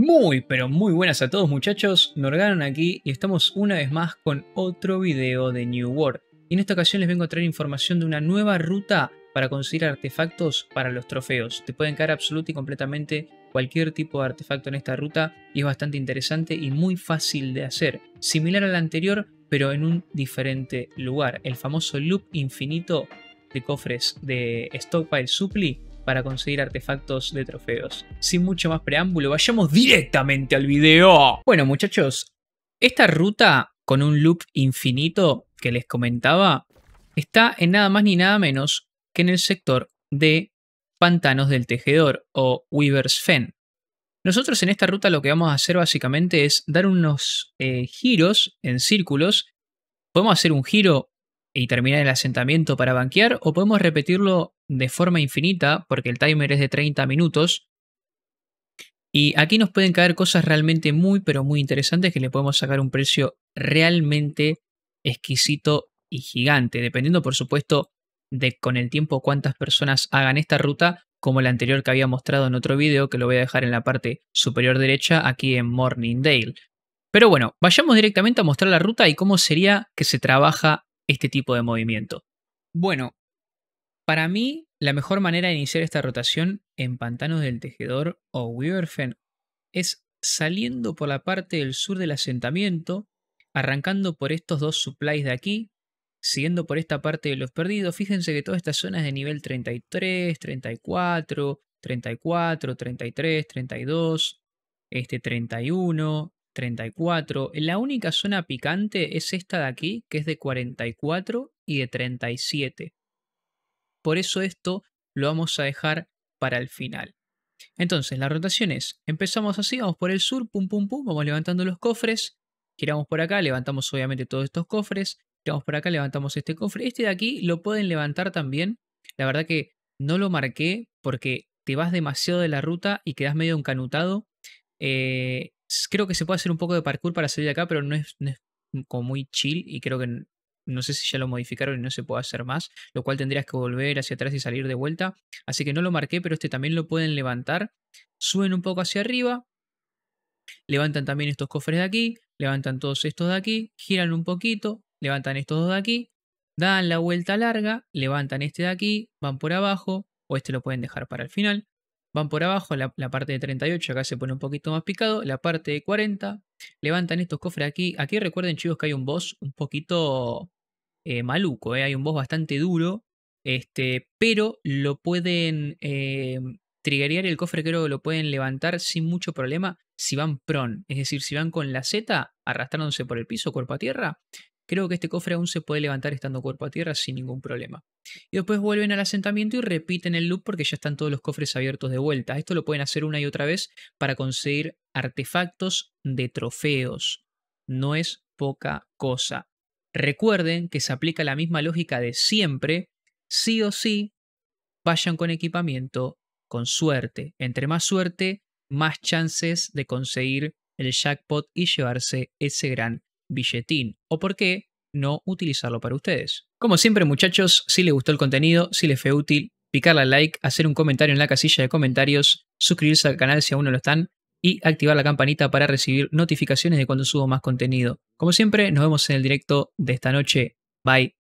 Muy, pero muy buenas a todos muchachos, Norganon aquí y estamos una vez más con otro video de New World. Y en esta ocasión les vengo a traer información de una nueva ruta para conseguir artefactos para los trofeos. Te pueden caer absolutamente y completamente cualquier tipo de artefacto en esta ruta y es bastante interesante y muy fácil de hacer. Similar a la anterior, pero en un diferente lugar. El famoso loop infinito de cofres de Stockpile Supply para conseguir artefactos de trofeos. Sin mucho más preámbulo, vayamos directamente al video. Bueno muchachos, esta ruta con un loop infinito que les comentaba está en nada más ni nada menos que en el sector de Pantanos del Tejedor o Weaver's Fen. Nosotros en esta ruta lo que vamos a hacer básicamente es dar unos eh, giros en círculos. Podemos hacer un giro y terminar el asentamiento para banquear o podemos repetirlo de forma infinita, porque el timer es de 30 minutos. Y aquí nos pueden caer cosas realmente muy, pero muy interesantes que le podemos sacar un precio realmente exquisito y gigante, dependiendo por supuesto de con el tiempo cuántas personas hagan esta ruta, como la anterior que había mostrado en otro video, que lo voy a dejar en la parte superior derecha aquí en Morningdale. Pero bueno, vayamos directamente a mostrar la ruta y cómo sería que se trabaja este tipo de movimiento. Bueno, para mí, la mejor manera de iniciar esta rotación en Pantanos del Tejedor o Weaverfen es saliendo por la parte del sur del asentamiento, arrancando por estos dos supplies de aquí, siguiendo por esta parte de los perdidos. Fíjense que toda esta zona es de nivel 33, 34, 34, 33, 32, este 31, 34. La única zona picante es esta de aquí, que es de 44 y de 37. Por eso esto lo vamos a dejar para el final. Entonces, la rotación es, empezamos así, vamos por el sur, pum, pum, pum, vamos levantando los cofres, giramos por acá, levantamos obviamente todos estos cofres, giramos por acá, levantamos este cofre, este de aquí lo pueden levantar también, la verdad que no lo marqué porque te vas demasiado de la ruta y quedas medio encanutado. Eh, creo que se puede hacer un poco de parkour para salir de acá, pero no es como muy chill y creo que no sé si ya lo modificaron y no se puede hacer más, lo cual tendrías que volver hacia atrás y salir de vuelta. Así que no lo marqué, pero este también lo pueden levantar. Suben un poco hacia arriba. Levantan también estos cofres de aquí, levantan todos estos de aquí, giran un poquito, levantan estos dos de aquí, dan la vuelta larga, levantan este de aquí, van por abajo, o este lo pueden dejar para el final, van por abajo, la, parte de 38 acá se pone un poquito más picado, la parte de 40, levantan estos cofres aquí, aquí recuerden chicos que hay un boss un poquito eh, maluco, eh, hay un boss bastante duro, este, pero lo pueden eh, el cofre, creo que lo pueden levantar sin mucho problema si van pron, es decir, si van con la Z arrastrándose por el piso, cuerpo a tierra. Creo que este cofre aún se puede levantar estando cuerpo a tierra sin ningún problema. Y después vuelven al asentamiento y repiten el loop porque ya están todos los cofres abiertos de vuelta. Esto lo pueden hacer una y otra vez para conseguir artefactos de trofeos. No es poca cosa. Recuerden que se aplica la misma lógica de siempre, sí o sí, vayan con equipamiento, con suerte. Entre más suerte, más chances de conseguir el jackpot y llevarse ese gran billetín. ¿O por qué no utilizarlo para ustedes? Como siempre muchachos, si les gustó el contenido, si les fue útil, picarle al like, hacer un comentario en la casilla de comentarios, suscribirse al canal si aún no lo están y activar la campanita para recibir notificaciones de cuando subo más contenido. Como siempre, nos vemos en el directo de esta noche. Bye.